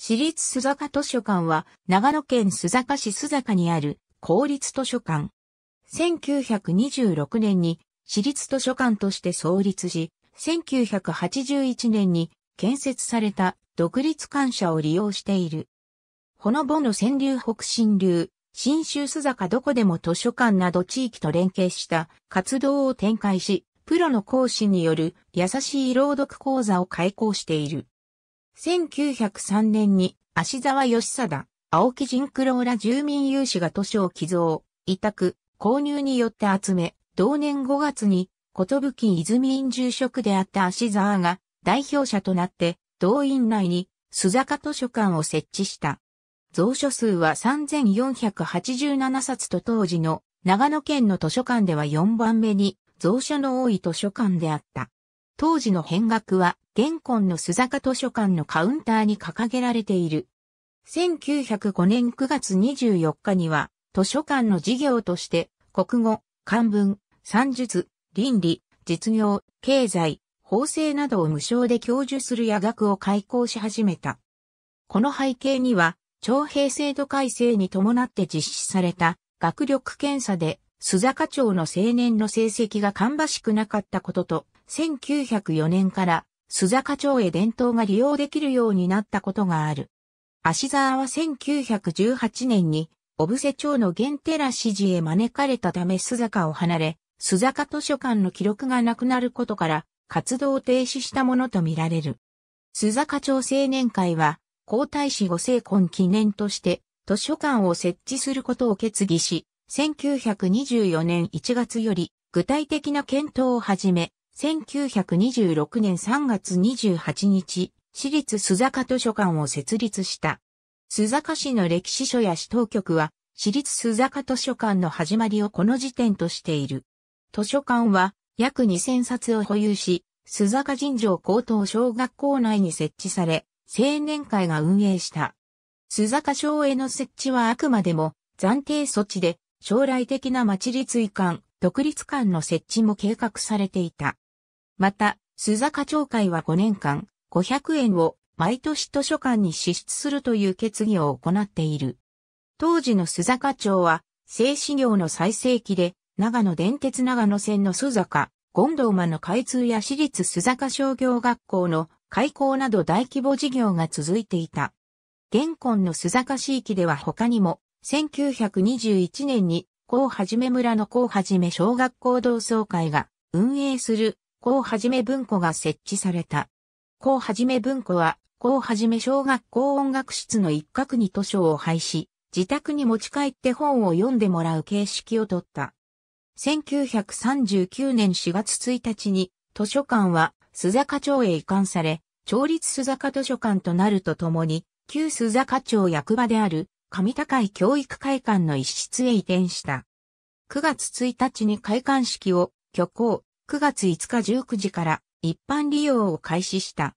私立須坂図書館は、長野県須坂市須坂にある公立図書館。1926年に私立図書館として創立し、1981年に建設された独立館舎を利用している。ほのぼの川流北新流、新州須坂どこでも図書館など地域と連携した活動を展開し、プロの講師による優しい朗読講座を開講している。1903年に足沢義貞、青木人九郎ら住民有志が図書を寄贈、委託、購入によって集め、同年5月に、ことぶき泉院住職であった足沢が代表者となって、同院内に須坂図書館を設置した。蔵書数は3487冊と当時の長野県の図書館では4番目に蔵書の多い図書館であった。当時の変額は、現今の須坂図書館のカウンターに掲げられている。1905年9月24日には、図書館の事業として、国語、漢文、算術、倫理、実業、経済、法制などを無償で教授する野学を開講し始めた。この背景には、徴兵制度改正に伴って実施された学力検査で須坂町の青年の成績が芳しくなかったことと、1904年から須坂町へ伝統が利用できるようになったことがある。足沢は1918年に、小布施町の原寺支持へ招かれたため須坂を離れ、須坂図書館の記録がなくなることから、活動を停止したものとみられる。須坂町青年会は、皇太子ご成婚記念として、図書館を設置することを決議し、1924年1月より具体的な検討を始め、1926年3月28日、私立須坂図書館を設立した。須坂市の歴史書や市当局は、私立須坂図書館の始まりをこの時点としている。図書館は約2000冊を保有し、須坂尋常高等小学校内に設置され、青年会が運営した。須坂省への設置はあくまでも暫定措置で、将来的な町立遺館、独立館の設置も計画されていた。また、須坂町会は5年間、500円を毎年図書館に支出するという決議を行っている。当時の須坂町は、製紙業の最盛期で、長野電鉄長野線の須坂、ド藤間の開通や私立須坂商業学校の開校など大規模事業が続いていた。現今の須坂市域では他にも、1921年に、高はじめ村の高はじめ小学校同窓会が運営する高はじめ文庫が設置された。高はじめ文庫は、高はじめ小学校音楽室の一角に図書を廃止、自宅に持ち帰って本を読んでもらう形式をとった。1939年4月1日に図書館は須坂町へ移管され、町立須坂図書館となるとともに、旧須坂町役場である上高井教育会館の一室へ移転した。9月1日に開館式を挙行、9月5日19時から一般利用を開始した。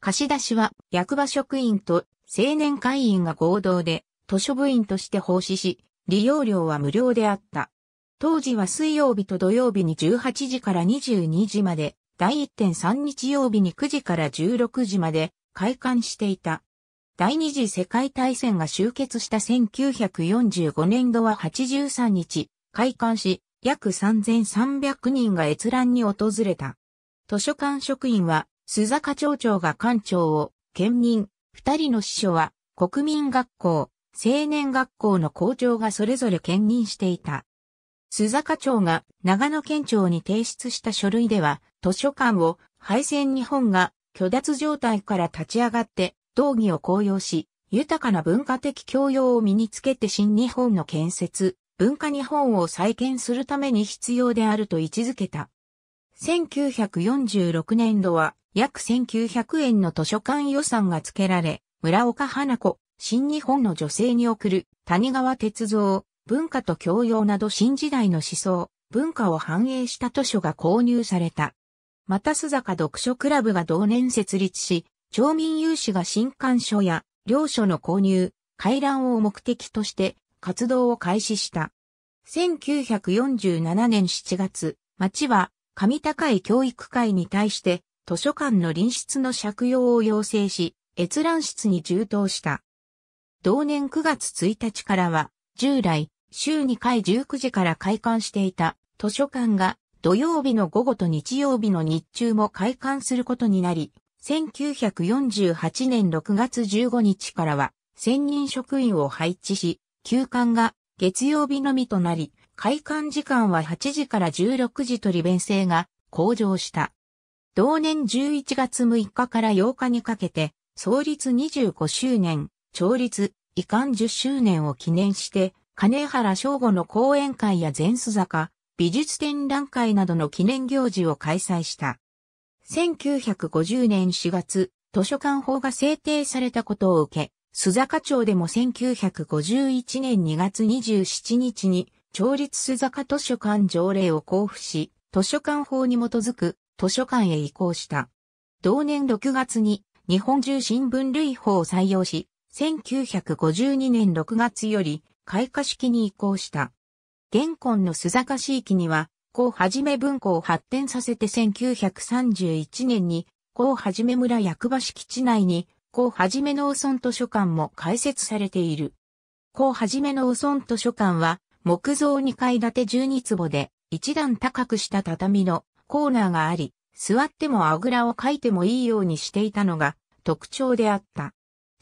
貸し出しは役場職員と青年会員が合同で図書部員として奉仕し、利用料は無料であった。当時は水曜日と土曜日に18時から22時まで、第1.3日曜日に9時から16時まで開館していた。第二次世界大戦が終結した1945年度は83日、開館し、約3300人が閲覧に訪れた。図書館職員は、須坂町長が館長を、県民、二人の司書は、国民学校、青年学校の校長がそれぞれ兼任していた。須坂町が長野県庁に提出した書類では、図書館を廃線日本が虚脱状態から立ち上がって道義を高揚し、豊かな文化的教養を身につけて新日本の建設、文化日本を再建するために必要であると位置づけた。1946年度は約1900円の図書館予算が付けられ、村岡花子、新日本の女性に送る谷川鉄造、文化と教養など新時代の思想、文化を反映した図書が購入された。また須坂読書クラブが同年設立し、町民有志が新刊書や領書の購入、回覧を目的として活動を開始した。1947年7月、町は上高い教育会に対して図書館の臨室の借用を要請し、閲覧室に充当した。同年9月1日からは、従来、週2回19時から開館していた図書館が土曜日の午後と日曜日の日中も開館することになり、1948年6月15日からは、専任職員を配置し、休館が月曜日のみとなり、開館時間は8時から16時と利便性が向上した。同年11月6日から8日にかけて、創立25周年、調律、遺憾10周年を記念して、金原省吾の講演会や前須坂、美術展覧会などの記念行事を開催した。1950年4月、図書館法が制定されたことを受け、須坂町でも1951年2月27日に、町立須坂図書館条例を交付し、図書館法に基づく図書館へ移行した。同年6月に日本中新聞類法を採用し、1952年6月より開花式に移行した。現今の須坂市域にはこうはじめ文庫を発展させて1931年に、こうはじめ村役場敷地内に、こうはじめ農村図書館も開設されている。こうはじめ農村図書館は、木造2階建て12坪で、一段高くした畳のコーナーがあり、座ってもあぐらをかいてもいいようにしていたのが特徴であった。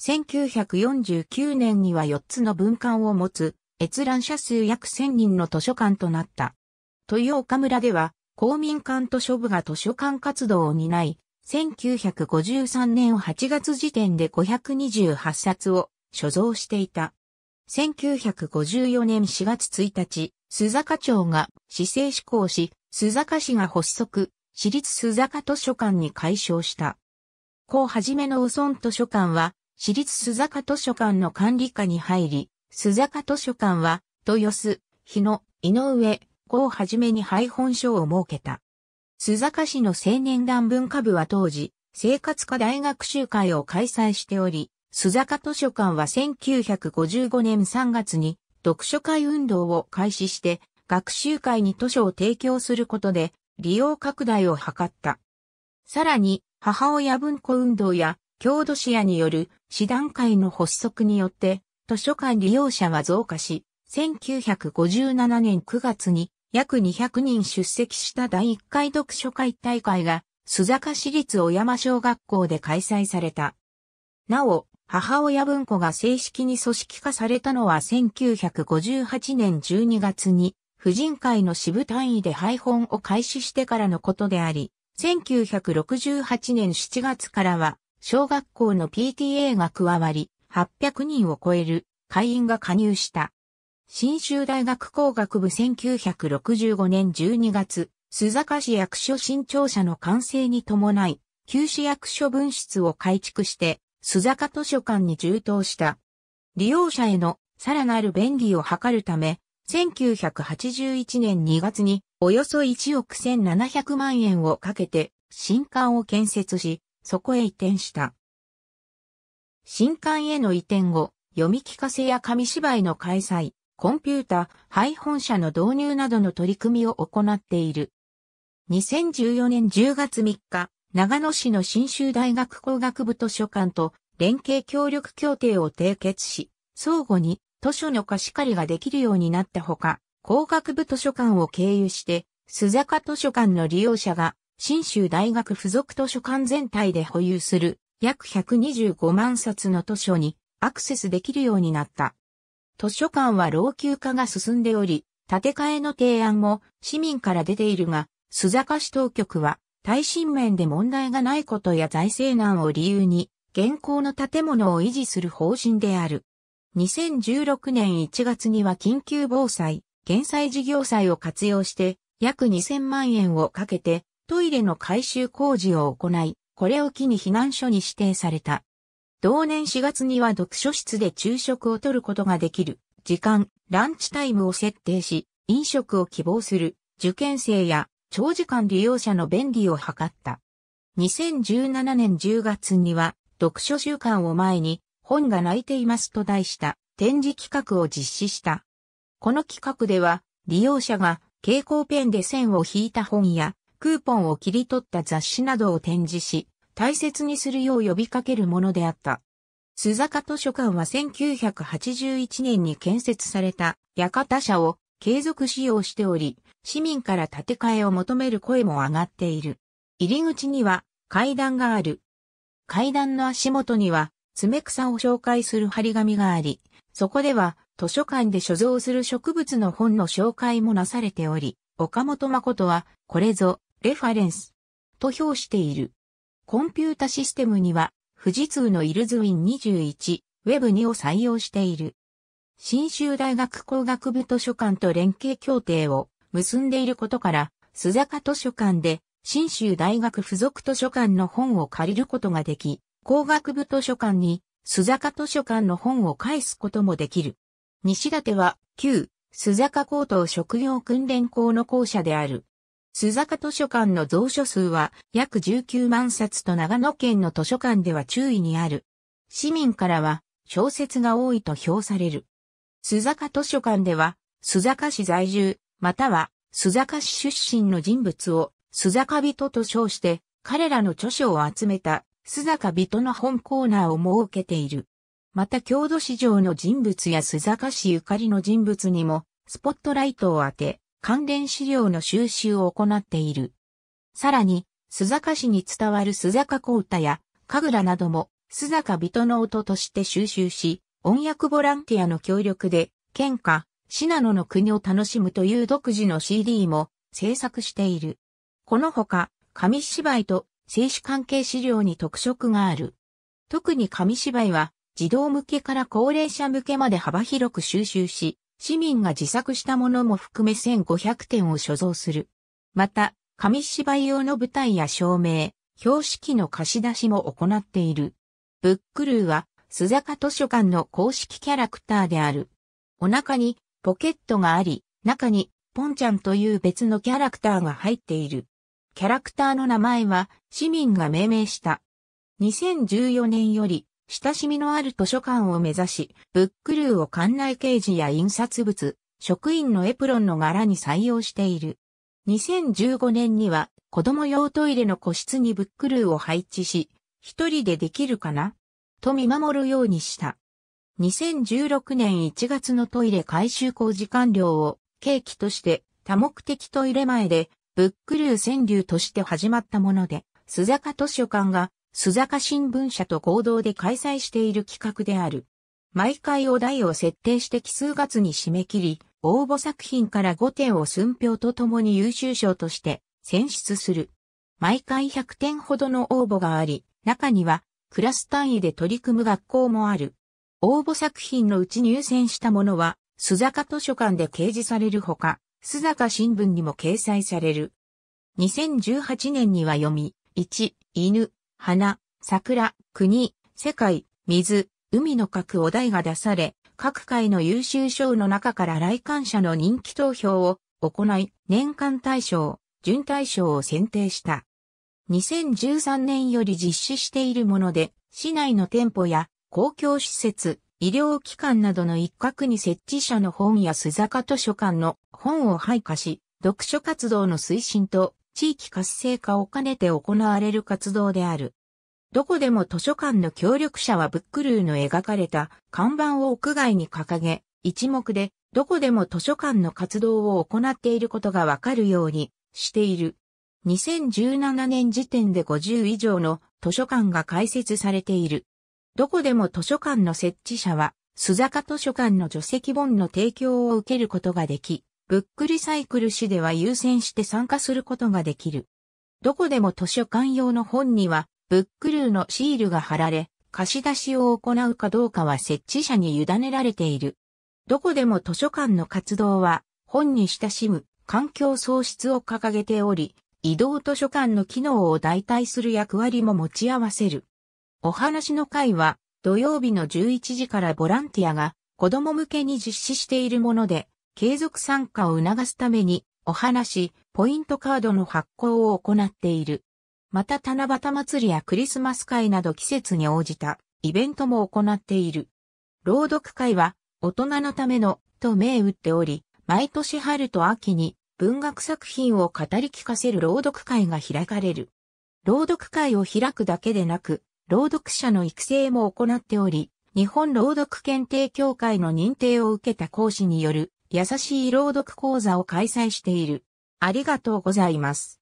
1949年には4つの文館を持つ、閲覧者数約1000人の図書館となった。豊岡村では、公民館図書部が図書館活動を担い、1953年8月時点で528冊を所蔵していた。1954年4月1日、須坂町が市政施行し、須坂市が発足、市立須坂図書館に改称した。こうはじめのお村図書館は、市立須坂図書館の管理下に入り、須坂図書館は、豊洲、日野、井上、をはじめに廃本所を設けた。須坂市の青年団文化部は当時、生活科大学習会を開催しており、須坂図書館は1955年3月に読書会運動を開始して、学習会に図書を提供することで、利用拡大を図った。さらに、母親文庫運動や、郷土史屋による、師団会の発足によって、図書館利用者は増加し、1957年9月に、約200人出席した第1回読書会大会が、須坂市立小山小学校で開催された。なお、母親文庫が正式に組織化されたのは1958年12月に、婦人会の支部単位で配本を開始してからのことであり、1968年7月からは、小学校の PTA が加わり、800人を超える会員が加入した。新州大学工学部1965年12月、須坂市役所新庁舎の完成に伴い、旧市役所分室を改築して、須坂図書館に充当した。利用者へのさらなる便利を図るため、1981年2月におよそ1億1700万円をかけて新館を建設し、そこへ移転した。新館への移転後、読み聞かせや紙芝居の開催、コンピュータ、配本社の導入などの取り組みを行っている。2014年10月3日、長野市の新州大学工学部図書館と連携協力協定を締結し、相互に図書の貸し借りができるようになったほか、工学部図書館を経由して、須坂図書館の利用者が、新州大学附属図書館全体で保有する約125万冊の図書にアクセスできるようになった。図書館は老朽化が進んでおり、建て替えの提案も市民から出ているが、須坂市当局は耐震面で問題がないことや財政難を理由に、現行の建物を維持する方針である。2016年1月には緊急防災、減災事業債を活用して、約2000万円をかけて、トイレの改修工事を行い、これを機に避難所に指定された。同年4月には読書室で昼食をとることができる時間、ランチタイムを設定し、飲食を希望する受験生や長時間利用者の便利を図った。2017年10月には読書週間を前に本が泣いていますと題した展示企画を実施した。この企画では利用者が蛍光ペンで線を引いた本やクーポンを切り取った雑誌などを展示し、大切にするよう呼びかけるものであった。須坂図書館は1981年に建設された館社を継続使用しており、市民から建て替えを求める声も上がっている。入り口には階段がある。階段の足元には、爪草を紹介する張り紙があり、そこでは図書館で所蔵する植物の本の紹介もなされており、岡本誠は、これぞ、レファレンス、と評している。コンピュータシステムには、富士通のイルズウィン21、Web2 を採用している。新州大学工学部図書館と連携協定を結んでいることから、須坂図書館で新州大学附属図書館の本を借りることができ、工学部図書館に須坂図書館の本を返すこともできる。西立は旧須坂高等職業訓練校の校舎である須坂図書館の蔵書数は約19万冊と長野県の図書館では注意にある。市民からは小説が多いと評される。須坂図書館では、須坂市在住、または須坂市出身の人物を須坂人と称して、彼らの著書を集めた須坂人の本コーナーを設けている。また郷土史上の人物や須坂市ゆかりの人物にも、スポットライトを当て、関連資料の収集を行っている。さらに、須坂市に伝わる須坂小唄や、神楽なども、須坂人の音として収集し、音訳ボランティアの協力で、県下、信濃の国を楽しむという独自の CD も制作している。このほか、紙芝居と静止関係資料に特色がある。特に紙芝居は、児童向けから高齢者向けまで幅広く収集し、市民が自作したものも含め1500点を所蔵する。また、紙芝居用の舞台や照明、標識の貸し出しも行っている。ブックルーは、須坂図書館の公式キャラクターである。お腹にポケットがあり、中にポンちゃんという別のキャラクターが入っている。キャラクターの名前は市民が命名した。2014年より親しみのある図書館を目指し、ブックルーを館内掲示や印刷物、職員のエプロンの柄に採用している。2015年には子供用トイレの個室にブックルーを配置し、一人でできるかなと見守るようにした。2016年1月のトイレ改修工事完了を契機として多目的トイレ前でブックルー川柳として始まったもので、須坂図書館が須坂新聞社と合同で開催している企画である。毎回お題を設定して奇数月に締め切り、応募作品から5点を寸評とともに優秀賞として選出する。毎回100点ほどの応募があり、中にはクラス単位で取り組む学校もある。応募作品のうち入選したものは、須坂図書館で掲示されるほか、須坂新聞にも掲載される。2018年には読み、1、犬、花、桜、国、世界、水、海の各お題が出され、各界の優秀賞の中から来館者の人気投票を行い、年間大賞、準大賞を選定した。2013年より実施しているもので、市内の店舗や公共施設、医療機関などの一角に設置者の本や須坂図書館の本を配下し、読書活動の推進と地域活性化を兼ねて行われる活動である。どこでも図書館の協力者はブックルーの描かれた看板を屋外に掲げ、一目でどこでも図書館の活動を行っていることがわかるようにしている。2017年時点で50以上の図書館が開設されている。どこでも図書館の設置者は、須坂図書館の除籍本の提供を受けることができ、ブックリサイクル誌では優先して参加することができる。どこでも図書館用の本には、ブックルーのシールが貼られ、貸し出しを行うかどうかは設置者に委ねられている。どこでも図書館の活動は、本に親しむ環境創出を掲げており、移動図書館の機能を代替する役割も持ち合わせる。お話の会は土曜日の11時からボランティアが子供向けに実施しているもので、継続参加を促すために、お話、ポイントカードの発行を行っている。また七夕祭りやクリスマス会など季節に応じたイベントも行っている。朗読会は大人のためのと銘打っており、毎年春と秋に文学作品を語り聞かせる朗読会が開かれる。朗読会を開くだけでなく、朗読者の育成も行っており、日本朗読検定協会の認定を受けた講師による優しい朗読講座を開催している。ありがとうございます。